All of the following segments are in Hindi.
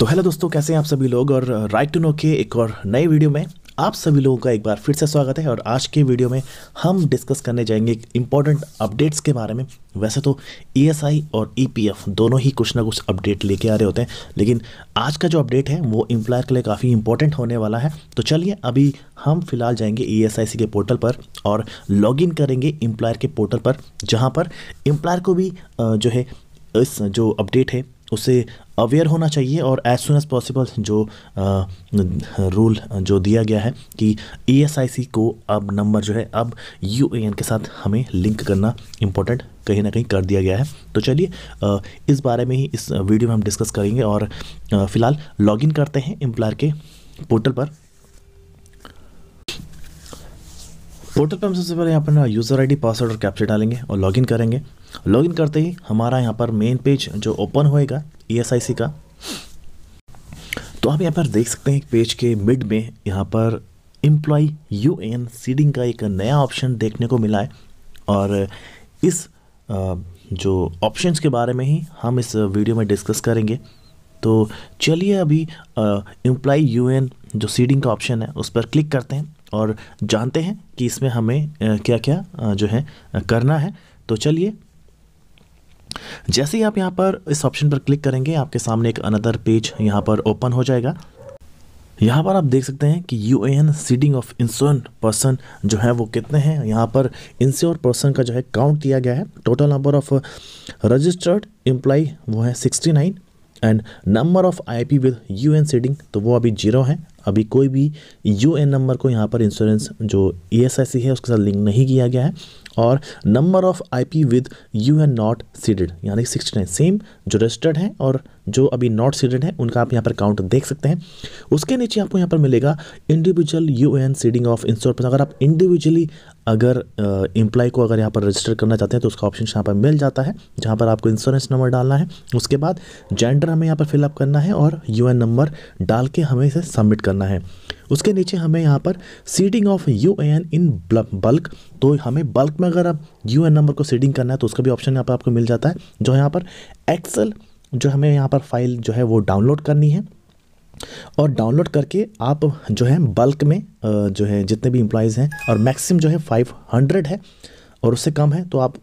तो हेलो दोस्तों कैसे हैं आप सभी लोग और राइट टू नो के एक और नए वीडियो में आप सभी लोगों का एक बार फिर से स्वागत है और आज के वीडियो में हम डिस्कस करने जाएंगे एक इम्पॉर्टेंट अपडेट्स के बारे में वैसे तो ई e और ई e दोनों ही कुछ ना कुछ अपडेट लेके आ रहे होते हैं लेकिन आज का जो अपडेट है वो एम्प्लॉयर के लिए काफ़ी इंपॉर्टेंट होने वाला है तो चलिए अभी हम फिलहाल जाएंगे ई e के पोर्टल पर और लॉगिन करेंगे एम्प्लॉयर के पोर्टल पर जहाँ पर एम्प्लॉयर को भी uh, जो है इस जो अपडेट है उसे अवेयर होना चाहिए और एज सुन एज पॉसिबल जो रूल जो दिया गया है कि ई को अब नंबर जो है अब यू के साथ हमें लिंक करना इम्पोर्टेंट कहीं ना कहीं कर दिया गया है तो चलिए इस बारे में ही इस वीडियो में हम डिस्कस करेंगे और फिलहाल लॉगिन करते हैं एम्प्लॉयर के पोर्टल पर पोर्टल पर हम सबसे पहले यहाँ पर यूज़र आई पासवर्ड और कैप्चर डालेंगे और लॉगिन करेंगे लॉगिन करते ही हमारा यहाँ पर मेन पेज जो ओपन होएगा ई e का तो आप यहाँ पर देख सकते हैं एक पेज के मिड में यहाँ पर एम्प्लॉय यू एन सीडिंग का एक नया ऑप्शन देखने को मिला है और इस जो ऑप्शंस के बारे में ही हम इस वीडियो में डिस्कस करेंगे तो चलिए अभी एम्प्लॉय यू एन जो सीडिंग का ऑप्शन है उस पर क्लिक करते हैं और जानते हैं कि इसमें हमें क्या क्या जो है करना है तो चलिए जैसे ही आप यहाँ पर इस ऑप्शन पर क्लिक करेंगे आपके सामने एक अनदर पेज यहाँ पर ओपन हो जाएगा यहाँ पर आप देख सकते हैं कि U A N seeding of insured person जो है वो कितने हैं यहाँ पर इंश्योर पर्सन का जो है काउंट दिया गया है total number of registered employee वो है sixty nine and number of I P with U N seeding तो वो अभी जीरो है अभी कोई भी यू नंबर को यहाँ पर इंश्योरेंस जो ई e है उसके साथ लिंक नहीं किया गया है और number of I P with U N not seeded यानी सिक्सटी नाइन सेम जो रजिस्टर्ड हैं और जो अभी नॉट सीडेड हैं उनका आप यहाँ पर काउंट देख सकते हैं उसके नीचे आपको यहाँ पर मिलेगा individual U N seeding of insurance अगर आप इंडिविजुअली अगर एम्प्लॉय को अगर यहाँ पर रजिस्टर करना चाहते हैं तो उसका ऑप्शन यहाँ पर मिल जाता है जहाँ पर आपको इंश्योरेंस नंबर डालना है उसके बाद जेंडर हमें यहाँ पर फिलअप करना है और यू नंबर डाल के हमें इसे सबमिट करना करना है उसके नीचे हमें यहाँ पर seeding of U in bulk तो हमें बल्क में अगर आप यू नंबर को सीडिंग करना है तो उसका भी ऑप्शन यहाँ पर आपको मिल जाता है जो यहाँ पर एक्सेल जो हमें यहाँ पर फाइल जो है वो डाउनलोड करनी है और डाउनलोड करके आप जो है बल्क में जो है जितने भी इम्प्लॉयज़ हैं और मैक्सिमम जो है फाइव है और उससे कम है तो आप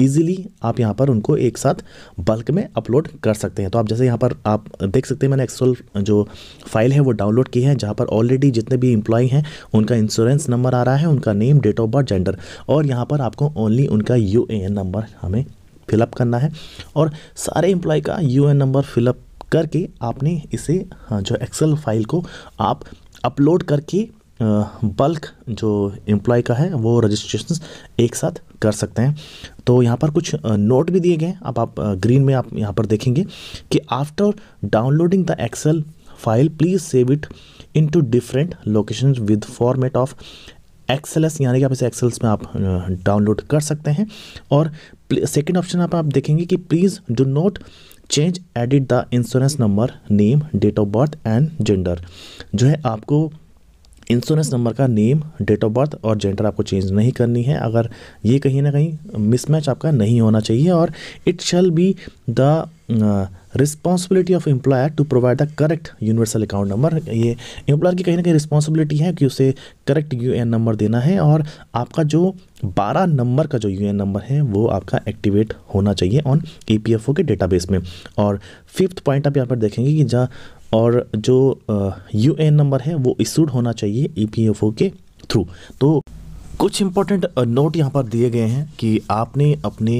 ईजिली आप यहाँ पर उनको एक साथ बल्क में अपलोड कर सकते हैं तो आप जैसे यहाँ पर आप देख सकते हैं मैंने एक्सल जो फाइल है वो डाउनलोड की है जहाँ पर ऑलरेडी जितने भी एम्प्लॉय हैं उनका इंश्योरेंस नंबर आ रहा है उनका name date of birth gender और यहाँ पर आपको ओनली उनका यू नंबर हमें फिलअप करना है और सारे एम्प्लॉय का यू नंबर फिलअप करके आपने इसे हाँ, जो एक्सल फाइल को आप अपलोड करके बल्क जो एम्प्लॉय का है वो रजिस्ट्रेशन एक साथ कर सकते हैं तो यहाँ पर कुछ नोट भी दिए गए हैं अब आप ग्रीन में आप यहाँ पर देखेंगे कि after downloading the Excel file please save it in two different location with format of Excels यानी कि आप इसे एक्सेल्स में आप डाउनलोड कर सकते हैं और सेकेंड ऑप्शन आप आप देखेंगे कि please do not change edit the insurance number name date of birth and gender जो है आपको इंश्योरेंस नंबर का नेम डेट ऑफ बर्थ और जेंडर आपको चेंज नहीं करनी है अगर ये कहीं ना कहीं मिसमैच आपका नहीं होना चाहिए और it shall be the responsibility of employer to provide the correct universal account number ये एम्प्लॉयर की कहीं ना कहीं रिस्पॉन्सिबिलिटी है कि उसे करेक्ट यू नंबर देना है और आपका जो बारह नंबर का जो यू नंबर है वो आपका एक्टिवेट होना चाहिए ऑन ई के डेटाबेस में और फिफ्थ पॉइंट आप यहाँ पर देखेंगे कि जहाँ और जो यू एन नंबर है वो इशूड होना चाहिए ई पी एफ ओ के थ्रू तो कुछ इंपॉर्टेंट नोट यहाँ पर दिए गए हैं कि आपने अपने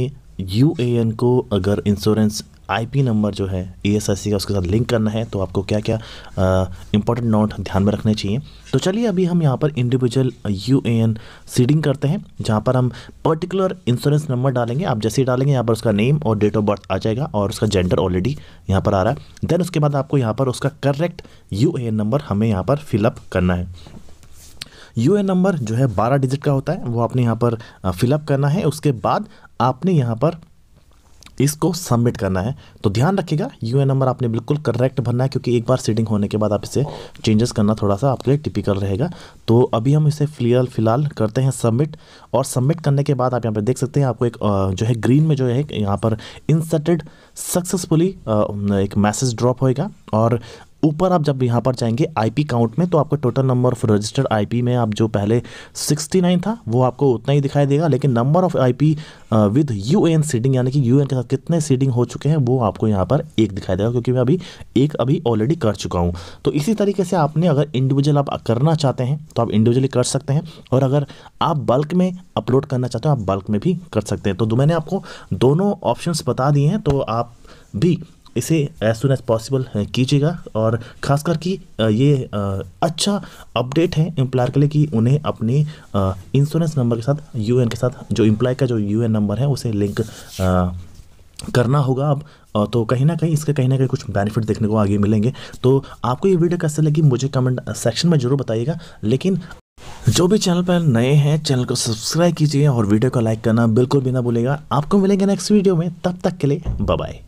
यू ए एन को अगर इंश्योरेंस आईपी नंबर जो है ई का उसके साथ लिंक करना है तो आपको क्या क्या इंपॉर्टेंट नोट ध्यान में रखने चाहिए तो चलिए अभी हम यहाँ पर individual U A N seeding करते हैं जहाँ पर हम पर्टिकुलर इंश्योरेंस नंबर डालेंगे आप जैसे ही डालेंगे यहाँ पर उसका नेम और डेट ऑफ बर्थ आ जाएगा और उसका जेंडर ऑलरेडी यहाँ पर आ रहा है देन उसके बाद आपको यहाँ पर उसका correct U A N number हमें यहाँ पर फिलअप करना है यू एन नंबर जो है बारह डिजिट का होता है वो आपने यहाँ पर फिलअप करना है उसके बाद आपने यहाँ पर इसको सबमिट करना है तो ध्यान रखिएगा यू नंबर आपने बिल्कुल करेक्ट भरना है क्योंकि एक बार सीडिंग होने के बाद आप इसे चेंजेस करना थोड़ा सा आपके लिए टिपिकल रहेगा तो अभी हम इसे फिलहाल फिलहाल करते हैं सबमिट और सबमिट करने के बाद आप यहाँ पर देख सकते हैं आपको एक जो है ग्रीन में जो है यहाँ पर इंसर्टेड सक्सेसफुली एक मैसेज ड्रॉप होएगा और ऊपर आप जब यहाँ पर जाएंगे आईपी काउंट में तो आपका total number of registered IP में आप जो पहले 69 था वो आपको उतना ही दिखाई देगा लेकिन number of IP with UN seeding यानी कि यूएन के साथ कितने सीडिंग हो चुके हैं वो आपको यहाँ पर एक दिखाई देगा क्योंकि मैं अभी एक अभी ऑलरेडी कर चुका हूँ तो इसी तरीके से आपने अगर इंडिविजुअल आप करना चाहते हैं तो आप इंडिविजुअली कर सकते हैं और अगर आप बल्क में अपलोड करना चाहते हो आप बल्क में भी कर सकते हैं तो मैंने आपको दोनों ऑप्शंस बता दिए हैं तो आप भी इसे एज सुन एज पॉसिबल कीजिएगा और ख़ास कि ये अच्छा अपडेट है एम्प्लॉयर के लिए कि उन्हें अपने इंश्योरेंस नंबर के साथ यूएन के साथ जो एम्प्लॉय का जो यूएन नंबर है उसे लिंक करना होगा अब तो कहीं ना कहीं इसके कहीं ना कहीं कुछ बेनिफिट देखने को आगे मिलेंगे तो आपको ये वीडियो कैसे लगी मुझे कमेंट सेक्शन में ज़रूर बताइएगा लेकिन जो भी चैनल पर नए हैं चैनल को सब्सक्राइब कीजिए और वीडियो को लाइक करना बिल्कुल भी ना भूलेगा आपको मिलेंगे नेक्स्ट वीडियो में तब तक के लिए बाय